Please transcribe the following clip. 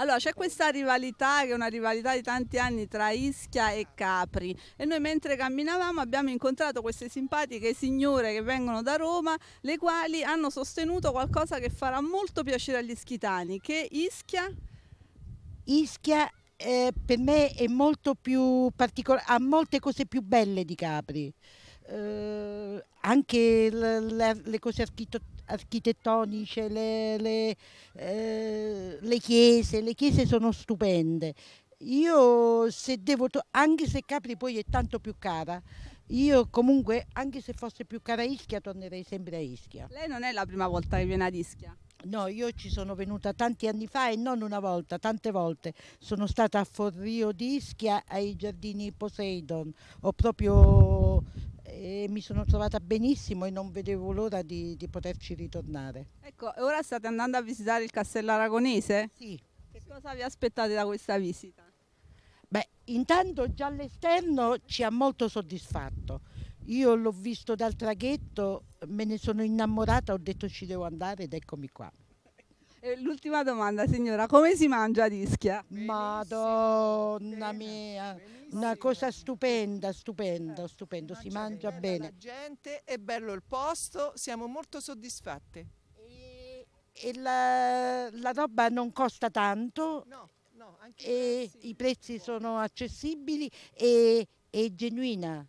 Allora c'è questa rivalità che è una rivalità di tanti anni tra Ischia e Capri e noi mentre camminavamo abbiamo incontrato queste simpatiche signore che vengono da Roma le quali hanno sostenuto qualcosa che farà molto piacere agli ischitani che Ischia Ischia eh, per me è molto più particolare, ha molte cose più belle di Capri. Eh, anche le cose architettoniche architettonici, le, le, eh, le, chiese, le chiese sono stupende. Io se devo, anche se Capri poi è tanto più cara, io comunque anche se fosse più cara Ischia tornerei sempre a Ischia. Lei non è la prima volta che viene ad Ischia? No, io ci sono venuta tanti anni fa e non una volta, tante volte. Sono stata a Forrio di Ischia ai giardini Poseidon. Ho proprio e mi sono trovata benissimo e non vedevo l'ora di, di, poterci ritornare. Ecco, ora state andando a visitare il Castello Aragonese? Sì. Che cosa vi aspettate da questa visita? Beh, intanto già all'esterno ci ha molto soddisfatto. Io l'ho visto dal traghetto, me ne sono innamorata, ho detto ci devo andare ed eccomi qua. Eh, l'ultima domanda, signora, come si mangia a Ischia? Madonna mia, una cosa stupenda, stupenda, stupenda, si mangia bene. bene. La gente, è bello il posto, siamo molto soddisfatte. E, la, la, roba non costa tanto, no, no, i prezzi, i prezzi sono accessibili e, e genuina.